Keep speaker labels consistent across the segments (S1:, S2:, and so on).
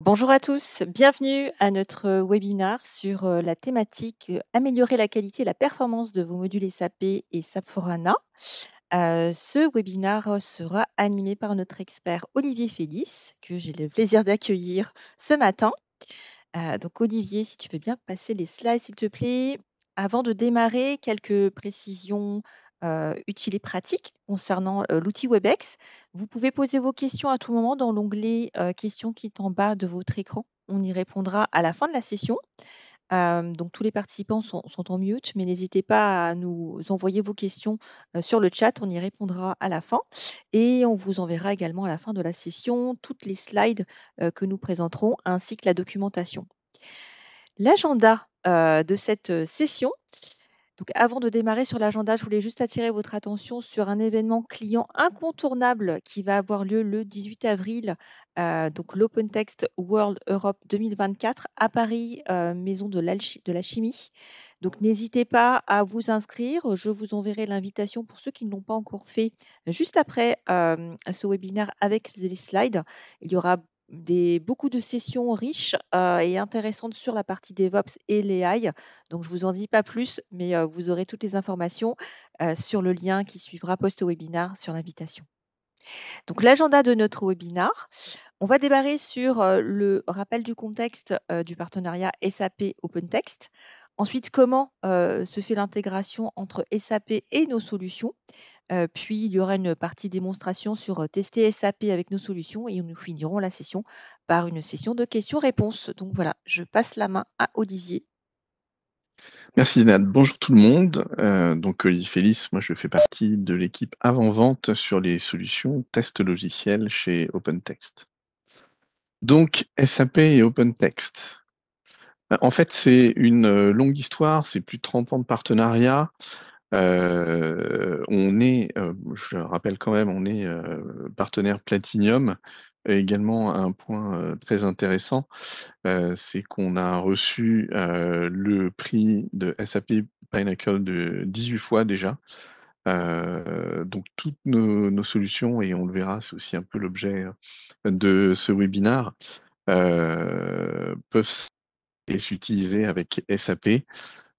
S1: Bonjour à tous, bienvenue à notre euh, webinaire sur euh, la thématique euh, Améliorer la qualité et la performance de vos modules SAP et SAP Forana. ce webinaire sera animé par notre expert Olivier Félix, que j'ai le plaisir d'accueillir ce matin. donc Olivier, si tu veux bien passer les slides, s'il te plaît. Avant de démarrer, quelques précisions euh, utiles et pratiques concernant euh, l'outil WebEx. Vous pouvez poser vos questions à tout moment dans l'onglet euh, questions qui est en bas de votre écran. On y répondra à la fin de la session. Euh, donc tous les participants sont, sont en mute, mais n'hésitez pas à nous envoyer vos questions sur le chat, on y répondra à la fin. Et on vous enverra également à la fin de la session toutes les slides que nous présenterons, ainsi que la documentation. L'agenda de cette session, donc avant de démarrer sur l'agenda, je voulais juste attirer votre attention sur un événement client incontournable qui va avoir lieu le 18 avril, euh, donc l'Open Text World Europe 2024 à Paris, euh, maison de, la chimie. Donc n'hésitez pas à vous inscrire, je vous enverrai l'invitation pour ceux qui ne l'ont pas encore fait juste après euh, ce webinaire avec les slides. Il y aura beaucoup de sessions riches euh, et intéressantes sur la partie DevOps et l'AI. Donc, je ne vous en dis pas plus, mais euh, vous aurez toutes les informations euh, sur le lien qui suivra post webinar sur l'invitation. Donc, l'agenda de notre webinar, on va démarrer sur le rappel du contexte du partenariat SAP OpenText. Ensuite, comment se fait l'intégration entre SAP et nos solutions euh, puis il y aura une partie démonstration sur euh, tester SAP avec nos solutions et nous finirons la session par une session de questions-réponses. Donc voilà, je passe la main à Olivier.
S2: Merci Nad. Bonjour tout le monde. Euh, donc Olivier Félix, moi je fais partie de l'équipe avant-vente sur les solutions test logiciels chez OpenText. Donc SAP et OpenText. En fait, c'est une longue histoire, c'est plus de 30 ans de partenariat on est, je le rappelle quand même, on est partenaire Platinium. également, un point très intéressant, c'est qu'on a reçu le prix de SAP Pinnacle de 18 fois déjà. donc toutes nos, solutions, et on le verra, c'est aussi un peu l'objet de ce webinar peuvent s'utiliser avec SAP.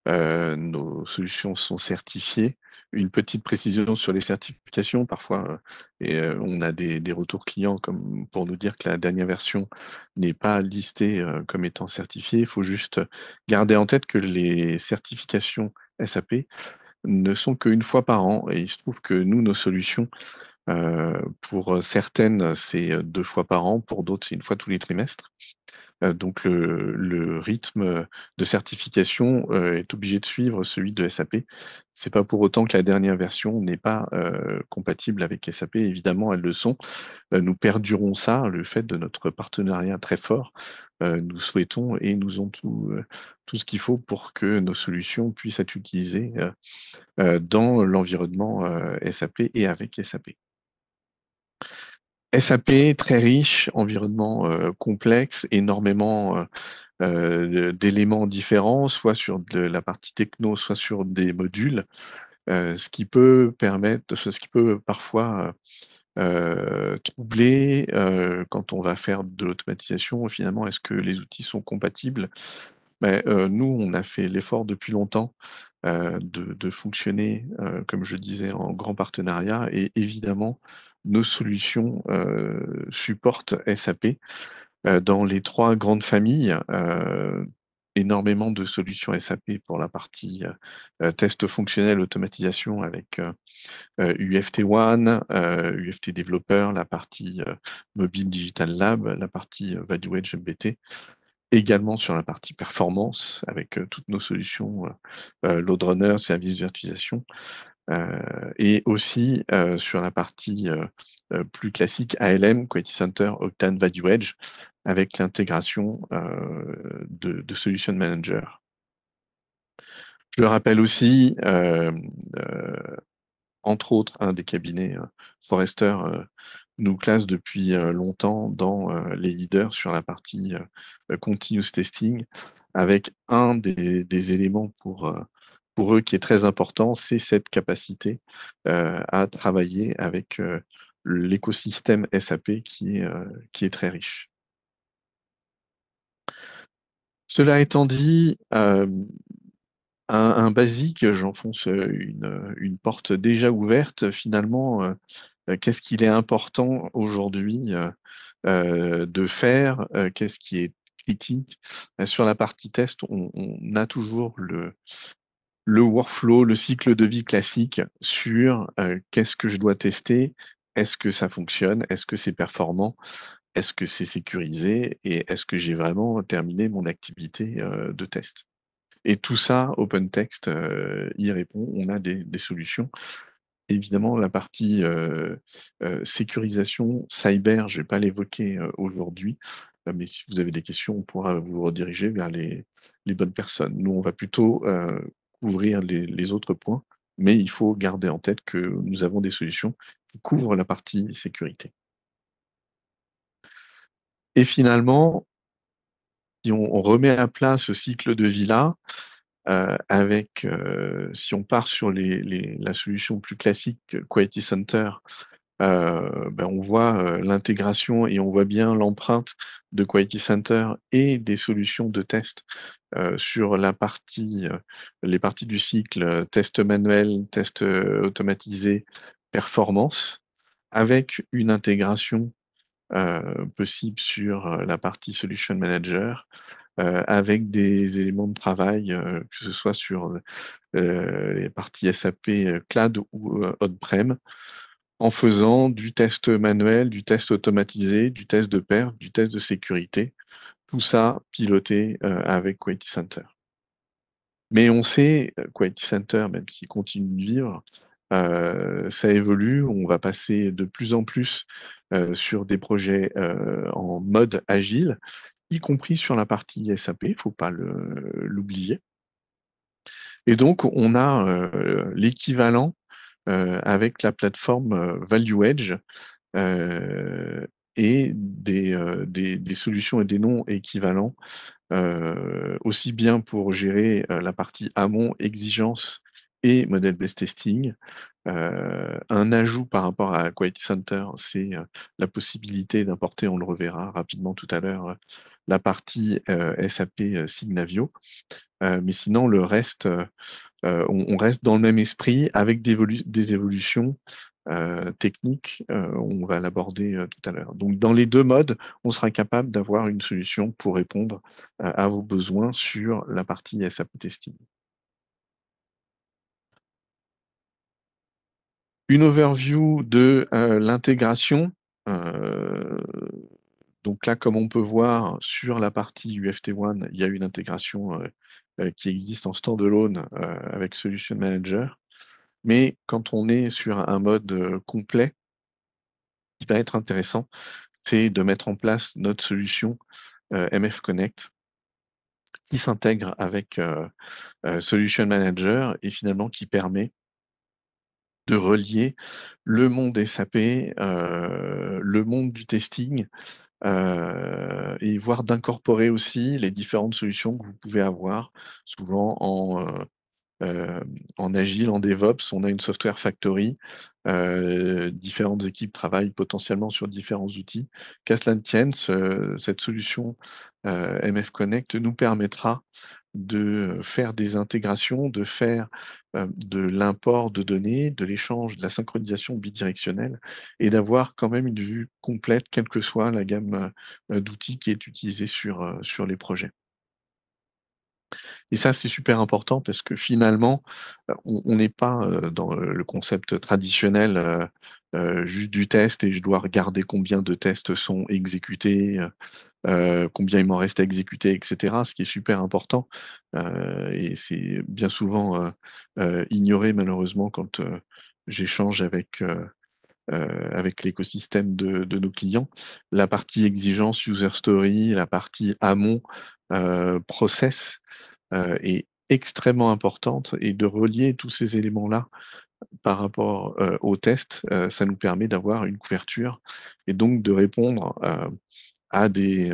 S2: Euh, nos solutions sont certifiées. Une petite précision sur les certifications, parfois, euh, euh, on a des, retours clients comme pour nous dire que la dernière version n'est pas listée comme étant certifiée. Il faut juste garder en tête que les certifications SAP ne sont qu'une fois par an, et il se trouve que nous, nos solutions, pour certaines, c'est deux fois par an, pour d'autres, c'est une fois tous les trimestres donc le, rythme de certification est obligé de suivre celui de SAP. C'est pas pour autant que la dernière version n'est pas compatible avec SAP. Évidemment, elles le sont. Bah, nous perdurons ça, le fait de notre partenariat très fort. nous souhaitons et nous ont tout ce qu'il faut pour que nos solutions puissent être utilisées dans l'environnement SAP et avec SAP. SAP, très riche, environnement euh, complexe, énormément euh, euh, d'éléments différents, soit sur de la partie techno, soit sur des modules, ce qui peut permettre, ce qui peut parfois troubler quand on va faire de l'automatisation, finalement, est-ce que les outils sont compatibles Mais, Nous, on a fait l'effort depuis longtemps de, fonctionner, comme je disais, en grand partenariat et évidemment, nos solutions euh, supportent SAP euh, dans les trois grandes familles euh, énormément de solutions SAP pour la partie test fonctionnel automatisation avec UFT One, UFT Developer, la partie Mobile Digital Lab, la partie Value Edge MBT, également sur la partie performance avec toutes nos solutions Loadrunner, service virtualisation, euh, et aussi euh, sur la partie euh, plus classique ALM, Quality Center, Octane, Value Edge, avec l'intégration de, Solution Manager. Je le rappelle aussi, entre autres, un des cabinets hein, Forrester nous classe depuis longtemps dans les leaders sur la partie continuous testing, avec un des éléments pour pour eux qui est très important, c'est cette capacité euh, à travailler avec euh, l'écosystème SAP qui est, euh, qui est très riche. Cela étant dit, un, basique, j'enfonce une, porte déjà ouverte. Finalement, qu'est-ce qu'il est important aujourd'hui de faire Qu'est-ce qui est critique Sur la partie test, on a toujours le, le workflow, le cycle de vie classique sur euh, qu'est-ce que je dois tester, est-ce que ça fonctionne, est-ce que c'est performant, est-ce que c'est sécurisé et est-ce que j'ai vraiment terminé mon activité euh, de test. Et tout ça, OpenText euh, y répond, on a des, solutions. Évidemment, la partie sécurisation, cyber, je ne vais pas l'évoquer aujourd'hui, mais si vous avez des questions, on pourra vous rediriger vers les, bonnes personnes. Nous, on va plutôt ouvrir les, autres points, mais il faut garder en tête que nous avons des solutions qui couvrent la partie sécurité. Et finalement, si on, remet à plat ce cycle de vie-là, euh, avec, euh, si on part sur la solution plus classique, Quality Center, euh, ben, on voit euh, l'intégration et on voit bien l'empreinte de Quality Center et des solutions de test euh, sur la les parties du cycle test manuel, test automatisé, performance, avec une intégration possible sur la partie Solution Manager, avec des éléments de travail, que ce soit sur les parties SAP Cloud ou on-prem, en faisant du test manuel, du test automatisé, du test de perte, du test de sécurité, tout ça piloté euh, avec Quality Center. Mais on sait, euh, Quality Center, même s'il continue de vivre, euh, ça évolue, on va passer de plus en plus sur des projets en mode agile, y compris sur la partie SAP, il ne faut pas l'oublier. Et donc, on a l'équivalent euh, avec la plateforme euh, Value Edge euh, et des, solutions et des noms équivalents, aussi bien pour gérer la partie amont exigence et model-based testing. Euh, un ajout par rapport à Quality Center, c'est euh, la possibilité d'importer, on le reverra rapidement tout à l'heure, euh, la partie SAP Signavio. mais sinon, le reste, on, reste dans le même esprit avec des, des évolutions techniques. on va l'aborder tout à l'heure. Donc, dans les deux modes, on sera capable d'avoir une solution pour répondre à vos besoins sur la partie SAP Testing. une overview de euh, l'intégration. Euh, donc là, comme on peut voir sur la partie UFT1, il y a une intégration euh, qui existe en stand-alone avec Solution Manager. Mais quand on est sur un mode complet, ce qui va être intéressant, c'est de mettre en place notre solution MF Connect qui s'intègre avec Solution Manager et finalement qui permet de relier le monde SAP, euh, le monde du testing, euh, et voire d'incorporer aussi les différentes solutions que vous pouvez avoir, souvent en, euh, euh, en agile, en DevOps, on a une software factory. Euh, différentes équipes travaillent potentiellement sur différents outils. Qu'à cela euh, cette solution MF Connect nous permettra de faire des intégrations, de faire de l'import de données, de l'échange, de la synchronisation bidirectionnelle et d'avoir quand même une vue complète, quelle que soit la gamme d'outils qui est utilisée sur, sur les projets. Et ça, c'est super important parce que finalement, euh, on n'est pas euh, dans euh, le concept traditionnel juste du test et je dois regarder combien de tests sont exécutés, combien il m'en reste à exécuter, etc. Ce qui est super important et c'est bien souvent ignoré malheureusement quand j'échange avec euh, avec l'écosystème de, nos clients, la partie exigence, user story, la partie amont, euh, process euh, est extrêmement importante et de relier tous ces éléments-là par rapport au test, ça nous permet d'avoir une couverture et donc de répondre à des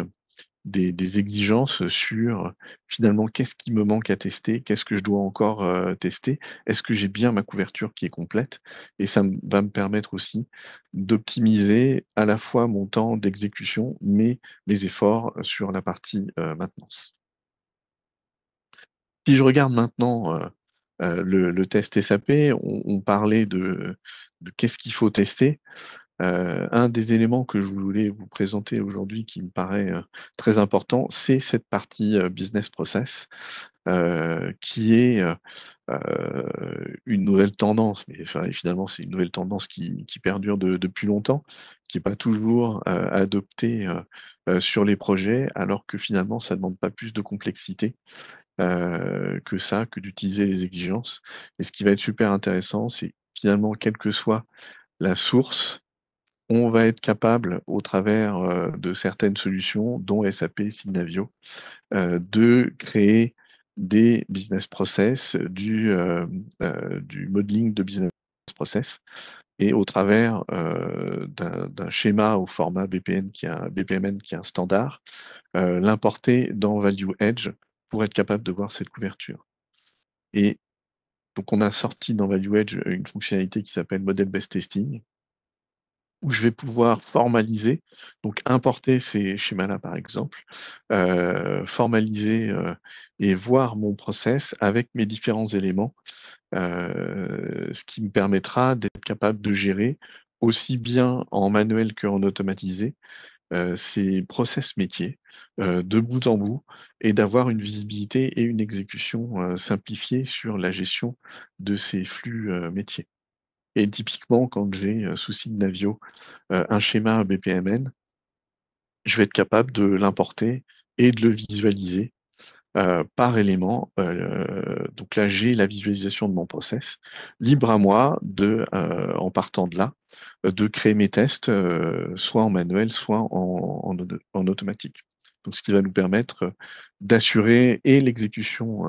S2: des, exigences sur finalement qu'est-ce qui me manque à tester, qu'est-ce que je dois encore euh, tester, est-ce que j'ai bien ma couverture qui est complète, et ça va me permettre aussi d'optimiser à la fois mon temps d'exécution, mais mes efforts euh, sur la partie euh, maintenance. Si je regarde maintenant le, test SAP, on, parlait de qu'est-ce qu'il faut tester. Euh, un des éléments que je voulais vous présenter aujourd'hui qui me paraît euh, très important, c'est cette partie euh, business process qui est une nouvelle tendance, mais finalement c'est une nouvelle tendance qui, perdure depuis longtemps, qui n'est pas toujours adoptée sur les projets, alors que finalement ça ne demande pas plus de complexité que ça, que d'utiliser les exigences. Et ce qui va être super intéressant, c'est finalement quelle que soit la source, on va être capable, au travers euh, de certaines solutions, dont SAP Signavio, euh, de créer des business process, euh, du, modeling de business process, et au travers d'un schéma au format BPMN qui est un standard, l'importer dans Value Edge pour être capable de voir cette couverture. Et donc on a sorti dans Value Edge une fonctionnalité qui s'appelle Model Best Testing, où je vais pouvoir formaliser, donc importer ces schémas-là par exemple, euh, formaliser euh, et voir mon process avec mes différents éléments, euh, ce qui me permettra d'être capable de gérer aussi bien en manuel qu'en automatisé ces process métiers de bout en bout et d'avoir une visibilité et une exécution simplifiée sur la gestion de ces flux métiers. Et typiquement, quand j'ai euh, souci de Navio, euh, un schéma BPMN, je vais être capable de l'importer et de le visualiser euh, par élément. donc là, j'ai la visualisation de mon process. Libre à moi, de, en partant de là, de créer mes tests, soit en manuel, soit en, automatique. Donc, ce qui va nous permettre d'assurer et l'exécution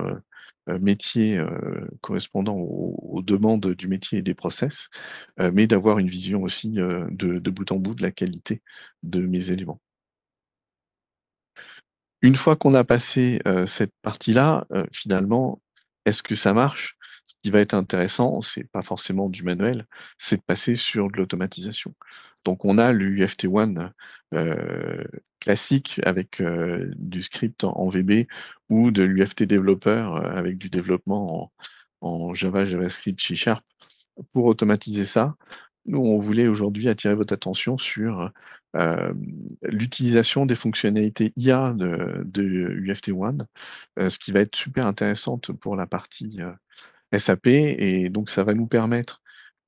S2: euh, métier euh, correspondant aux, demandes du métier et des process, euh, mais d'avoir une vision aussi de, bout en bout de la qualité de mes éléments. Une fois qu'on a passé cette partie-là, finalement, est-ce que ça marche ce qui va être intéressant, c'est pas forcément du manuel, c'est de passer sur de l'automatisation. Donc on a l'UFT1 classique avec du script en, VB ou de l'UFT développeur avec du développement en, Java, JavaScript, C Sharp. Pour automatiser ça, nous, on voulait aujourd'hui attirer votre attention sur l'utilisation des fonctionnalités IA de, de UFT One, ce qui va être super intéressante pour la partie SAP. Et donc, ça va nous permettre,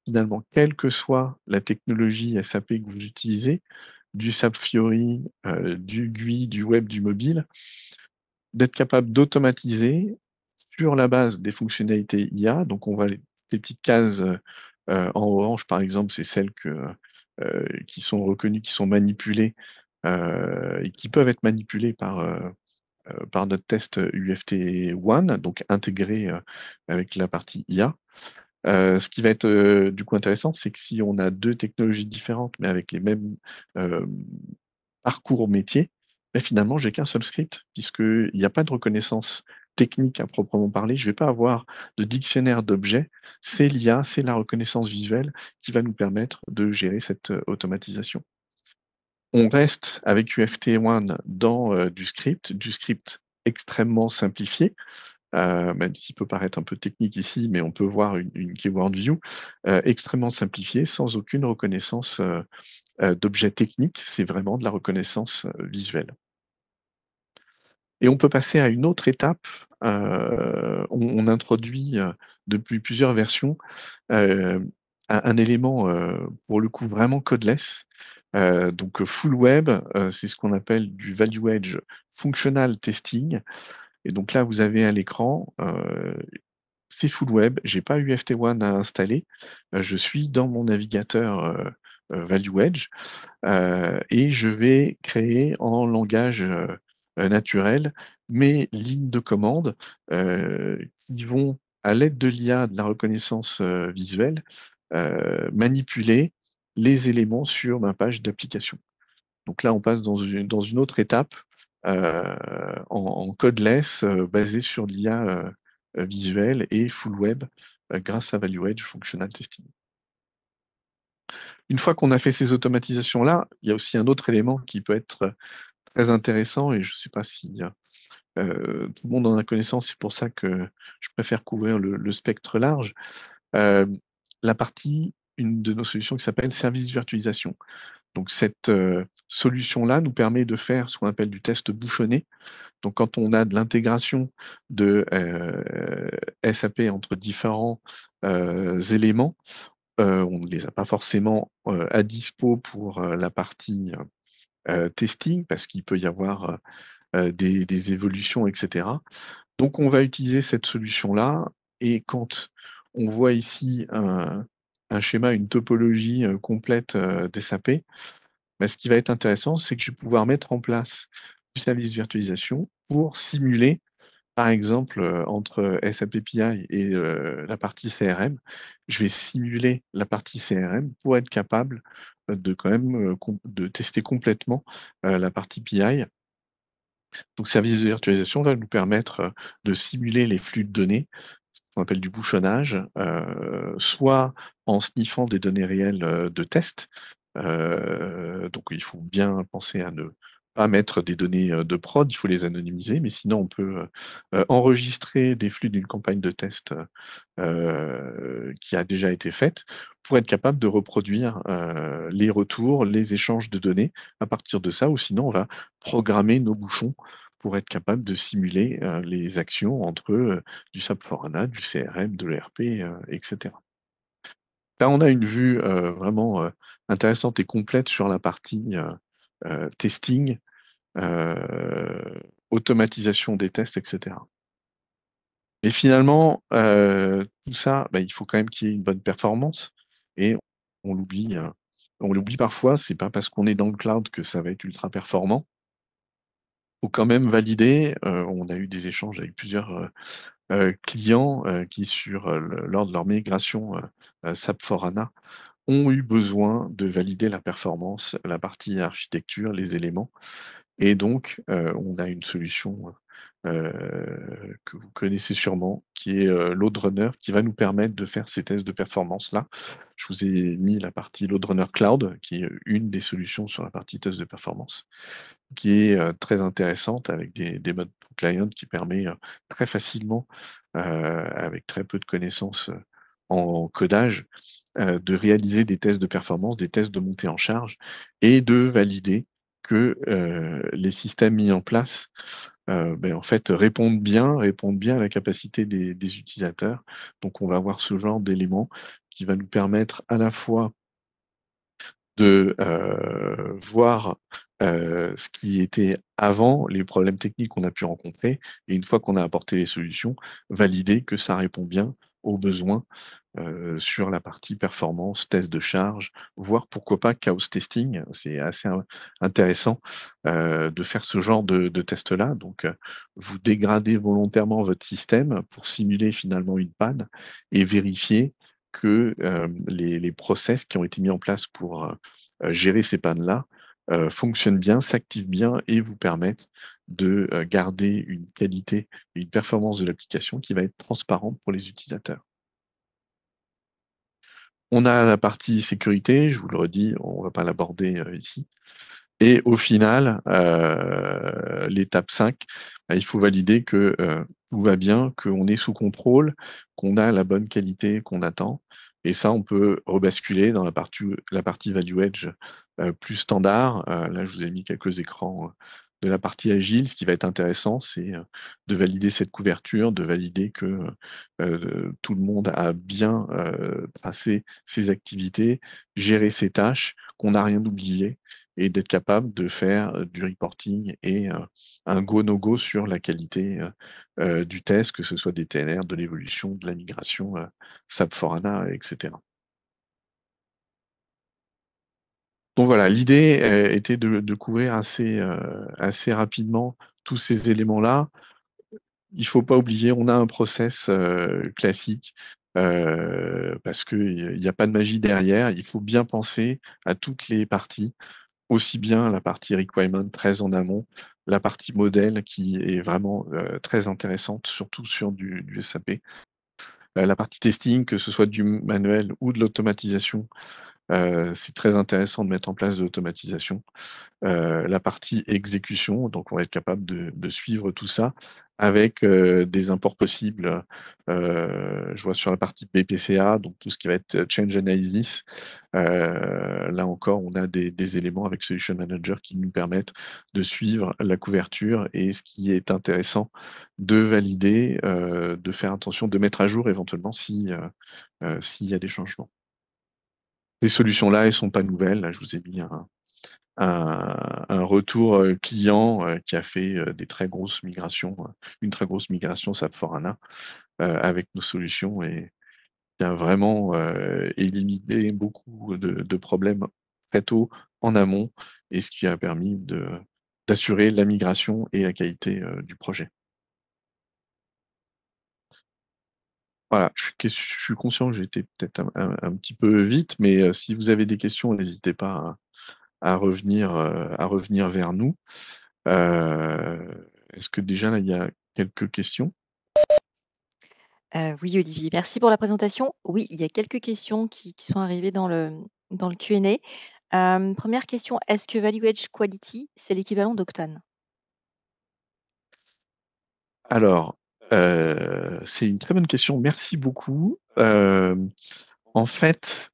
S2: finalement, quelle que soit la technologie SAP que vous utilisez, du SAP Fiori, euh, du GUI, du web, du mobile, d'être capable d'automatiser sur la base des fonctionnalités IA. Donc, on va les, petites cases euh, euh, en orange, par exemple, c'est celles qui sont reconnues, qui sont manipulées et qui peuvent être manipulées par, par notre test UFT1, donc intégré avec la partie IA. Euh, ce qui va être euh, du coup intéressant, c'est que si on a deux technologies différentes, mais avec les mêmes euh, parcours au métier, ben finalement, j'ai qu'un seul script, puisqu'il n'y a pas de reconnaissance technique à proprement parler. Je ne vais pas avoir de dictionnaire d'objets. C'est l'IA, c'est la reconnaissance visuelle qui va nous permettre de gérer cette automatisation. On reste avec UFT1 dans du script, du script extrêmement simplifié. Euh, même s'il peut paraître un peu technique ici, mais on peut voir une, keyword view euh, extrêmement simplifiée, sans aucune reconnaissance euh, d'objet technique, C'est vraiment de la reconnaissance visuelle. Et on peut passer à une autre étape. On, introduit depuis plusieurs versions un, élément, pour le coup, vraiment codeless, donc full web, c'est ce qu'on appelle du value edge functional testing. Et donc là, vous avez à l'écran, c'est full web, Je n'ai pas UFT1 à installer, je suis dans mon navigateur Value Edge et je vais créer en langage naturel mes lignes de commande qui vont à l'aide de l'IA, de la reconnaissance visuelle, manipuler les éléments sur ma page d'application. Donc là, on passe dans dans une autre étape euh, en, codeless euh, basé sur l'IA euh, visuelle et full web grâce à Value Edge Functional Testing. Une fois qu'on a fait ces automatisations-là, il y a aussi un autre élément qui peut être très intéressant, et je ne sais pas si tout le monde en a connaissance, c'est pour ça que je préfère couvrir le, spectre large, la partie, une de nos solutions qui s'appelle service virtualisation. Donc cette euh, solution-là nous permet de faire ce qu'on appelle du test bouchonné. Donc quand on a de l'intégration de euh, SAP entre différents euh, éléments, on ne les a pas forcément à dispo pour la partie testing parce qu'il peut y avoir des, des, évolutions, etc. Donc on va utiliser cette solution-là et quand on voit ici un, un schéma, une topologie complète des SAP, bah, ce qui va être intéressant, c'est que je vais pouvoir mettre en place du service de virtualisation pour simuler, par exemple, entre SAP PI et la partie CRM, je vais simuler la partie CRM pour être capable de quand même de tester complètement la partie PI. Donc, service de virtualisation va nous permettre de simuler les flux de données qu'on appelle du bouchonnage, euh, soit en sniffant des données réelles euh, de test. Euh, donc il faut bien penser à ne pas mettre des données de prod, il faut les anonymiser, mais sinon on peut enregistrer des flux d'une campagne de test qui a déjà été faite pour être capable de reproduire les retours, les échanges de données à partir de ça, ou sinon on va programmer nos bouchons pour être capable de simuler les actions entre du SAP Forana, du CRM, de l'ERP, etc. Là, on a une vue vraiment intéressante et complète sur la partie testing, automatisation des tests, etc. Mais finalement, tout ça, bah, il faut quand même qu'il y ait une bonne performance et on l'oublie hein. on l'oublie parfois, c'est pas parce qu'on est dans le cloud que ça va être ultra performant ou quand même valider. on a eu des échanges avec plusieurs clients qui, sur, lors de leur migration SAP Forana, ont eu besoin de valider la performance, la partie architecture, les éléments. Et donc, on a une solution euh, que vous connaissez sûrement, qui est euh, Loadrunner, qui va nous permettre de faire ces tests de performance-là. Je vous ai mis la partie Loadrunner Cloud, qui est euh, une des solutions sur la partie test de performance, qui est très intéressante avec des, des modes client qui permet très facilement, avec très peu de connaissances en codage, de réaliser des tests de performance, des tests de montée en charge et de valider que les systèmes mis en place euh, ben, en fait, répondent bien, bien à la capacité des, utilisateurs. Donc, on va avoir ce genre d'éléments qui va nous permettre à la fois de euh, voir euh, ce qui était avant, les problèmes techniques qu'on a pu rencontrer, et une fois qu'on a apporté les solutions, valider que ça répond bien aux besoins euh, sur la partie performance, test de charge, voire pourquoi pas chaos testing. C'est assez intéressant euh, de faire ce genre de, test-là. Donc, euh, vous dégradez volontairement votre système pour simuler finalement une panne et vérifier que les, process qui ont été mis en place pour gérer ces pannes-là fonctionnent bien, s'activent bien et vous permettent de garder une qualité une performance de l'application qui va être transparente pour les utilisateurs on a la partie sécurité, je vous le redis, on ne va pas l'aborder euh, ici. Et au final, euh, l'étape 5, bah, il faut valider que euh, tout va bien, qu'on est sous contrôle, qu'on a la bonne qualité qu'on attend. Et ça, on peut rebasculer dans la partie, value edge plus standard. là, je vous ai mis quelques écrans de la partie agile, ce qui va être intéressant, c'est euh, de valider cette couverture, de valider que euh, tout le monde a bien passé euh, ses activités, géré ses tâches, qu'on n'a rien oublié et d'être capable de faire du reporting et un go-no-go sur la qualité du test, que ce soit des TNR, de l'évolution, de la migration, SAP Forana, etc. Donc voilà, l'idée euh, était de, couvrir euh, assez, rapidement tous ces éléments-là. Il ne faut pas oublier, on a un process euh, classique parce qu'il n'y a pas de magie derrière. Il faut bien penser à toutes les parties, aussi bien la partie requirement très en amont, la partie modèle qui est vraiment très intéressante, surtout sur du SAP, la partie testing, que ce soit du manuel ou de l'automatisation. Euh, c'est très intéressant de mettre en place de l'automatisation. Euh, la partie exécution, donc on va être capable de, suivre tout ça avec euh, des imports possibles. je vois sur la partie PPCA, donc tout ce qui va être change analysis. là encore, on a des, éléments avec Solution Manager qui nous permettent de suivre la couverture et ce qui est intéressant de valider, de faire attention, de mettre à jour éventuellement si, s'il y a des changements. Ces solutions-là, elles ne sont pas nouvelles. Là, je vous ai mis un, retour euh, client euh, qui a fait euh, des très grosses migrations, une très grosse migration SAP Forana avec nos solutions et qui a vraiment éliminé beaucoup de, de, problèmes très tôt en amont et ce qui a permis d'assurer la migration et la qualité du projet. Voilà, je, suis conscient que j'ai été peut-être un, petit peu vite, mais si vous avez des questions, n'hésitez pas à, revenir, à revenir vers nous. Est-ce que déjà, là, il y a quelques questions
S1: Oui, Olivier, merci pour la présentation. Oui, il y a quelques questions qui, sont arrivées dans le, dans le Q&A. première question, est-ce que Value Edge Quality, c'est l'équivalent d'Octane
S2: Alors, euh, c'est une très bonne question. Merci beaucoup. Euh, en fait,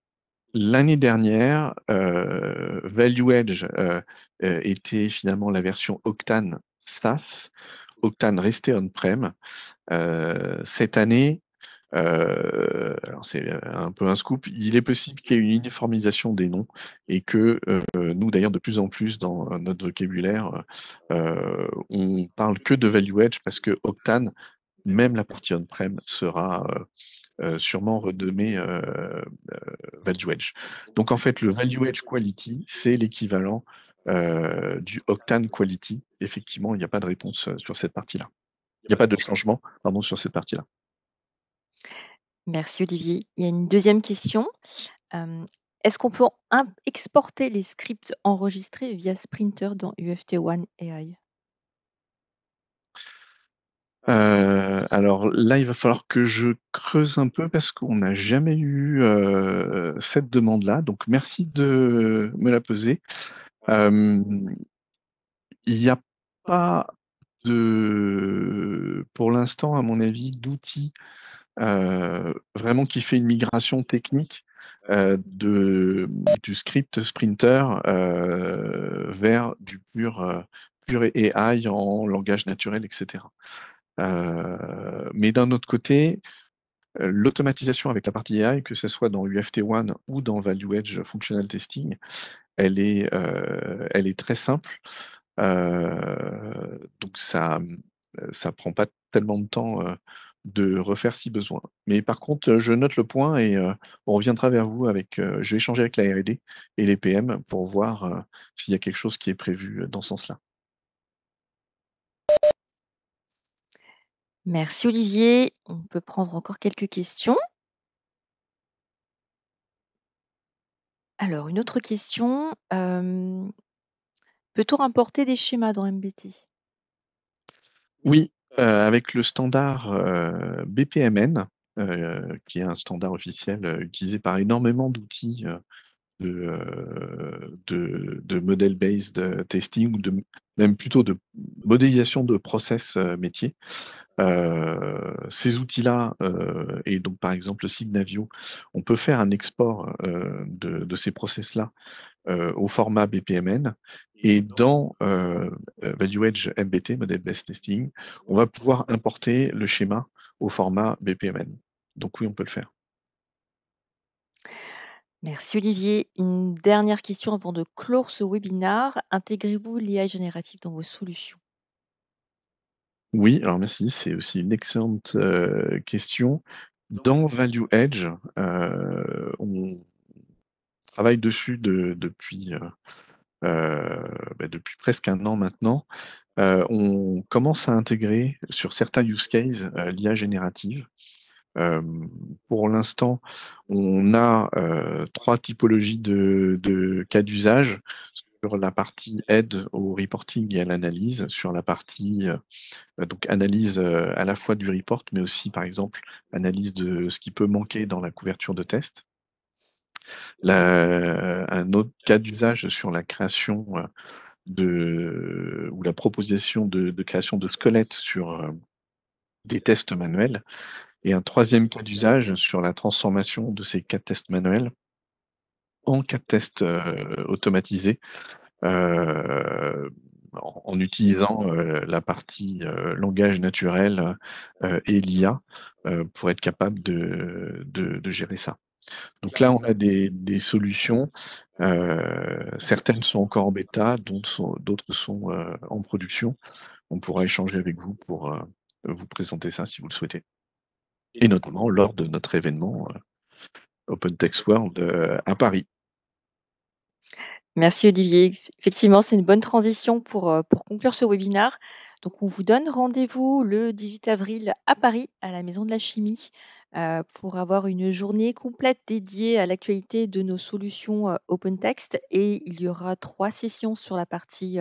S2: l'année dernière, euh, Value Edge était finalement la version Octane Stas, Octane restait on-prem. cette année, c'est un peu un scoop, il est possible qu'il y ait une uniformisation des noms et que nous, d'ailleurs, de plus en plus dans notre vocabulaire, on parle que de Value Edge parce que Octane même la partie on-prem sera euh, euh, sûrement renommée euh, Value Edge. Donc en fait, le Value Edge Quality, c'est l'équivalent du Octane Quality. Effectivement, il n'y a pas de réponse sur cette partie-là. Il n'y a pas de changement pardon, sur cette partie-là.
S1: Merci Olivier. Il y a une deuxième question. Est-ce qu'on peut exporter les scripts enregistrés via Sprinter dans UFT1 AI
S2: euh, alors là, il va falloir que je creuse un peu parce qu'on n'a jamais eu euh, cette demande-là. Donc merci de me la poser. Il n'y a pas de, pour l'instant, à mon avis, d'outils euh, vraiment qui fait une migration technique de, du script Sprinter vers du pur, pur AI en langage naturel, etc. Euh, mais d'un autre côté, euh, l'automatisation avec la partie AI, que ce soit dans UFT1 ou dans Value Edge Functional Testing, elle est, euh, très simple. donc ça ne prend pas tellement de temps de refaire si besoin. Mais par contre, je note le point et on reviendra vers vous avec. je vais échanger avec la RD et les PM pour voir s'il y a quelque chose qui est prévu dans ce sens-là.
S1: Merci Olivier. On peut prendre encore quelques questions. Alors, une autre question. peut-on importer des schémas dans MBT
S2: Oui, euh, avec le standard euh, BPMN, euh, qui est un standard officiel utilisé par énormément d'outils euh, de, de, model-based euh, testing ou de, même plutôt de modélisation de process euh, métier. ces outils-là, et donc par exemple Signavio, on peut faire un export de, de, ces process-là au format BPMN. Et dans Value Edge MBT, Model Based Testing, on va pouvoir importer le schéma au format BPMN. Donc oui, on peut le faire.
S1: Merci Olivier. Une dernière question avant de clore ce webinaire. Intégrez-vous l'IA générative dans vos solutions
S2: Oui, alors merci. C'est aussi une excellente euh, question. Dans Value Edge, euh, on travaille dessus depuis, euh, bah, depuis presque un an maintenant. on commence à intégrer sur certains use cases l'IA générative. Euh, pour l'instant, on a euh, trois typologies de, cas d'usage sur la partie aide au reporting et à l'analyse, sur la partie euh, donc analyse à la fois du report, mais aussi par exemple analyse de ce qui peut manquer dans la couverture de test. un autre cas d'usage sur la création de ou la proposition de, de création de squelette sur des tests manuels et un troisième cas d'usage sur la transformation de ces quatre tests manuels en quatre tests euh, automatisés euh, en, utilisant euh, la partie langage naturel et l'IA pour être capable de, de, gérer ça. Donc là, on a des, des solutions. certaines sont encore en bêta, d'autres sont en production. On pourra échanger avec vous pour vous présenter ça si vous le souhaitez et notamment lors de notre événement euh, Open Text World euh, à Paris.
S1: Merci Olivier. Effectivement, c'est une bonne transition pour, euh, conclure ce webinaire. Donc, on vous donne rendez-vous le 18 avril à Paris, à la Maison de la Chimie, pour avoir une journée complète dédiée à l'actualité de nos solutions Open Text. Et il y aura trois sessions sur la partie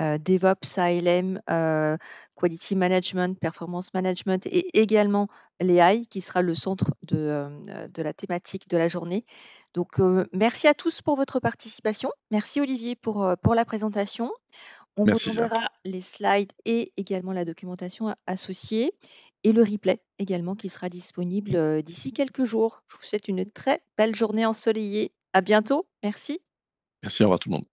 S1: euh, DevOps, ALM, euh, Quality Management, Performance Management et également l'AI qui sera le centre de, euh, de, la thématique de la journée. Donc merci à tous pour votre participation. Merci Olivier pour, pour la présentation. On vous enverra les slides et également la documentation associée et le replay également qui sera disponible d'ici quelques jours. Je vous souhaite une très belle journée ensoleillée. À bientôt. Merci.
S2: Merci, au revoir tout le monde.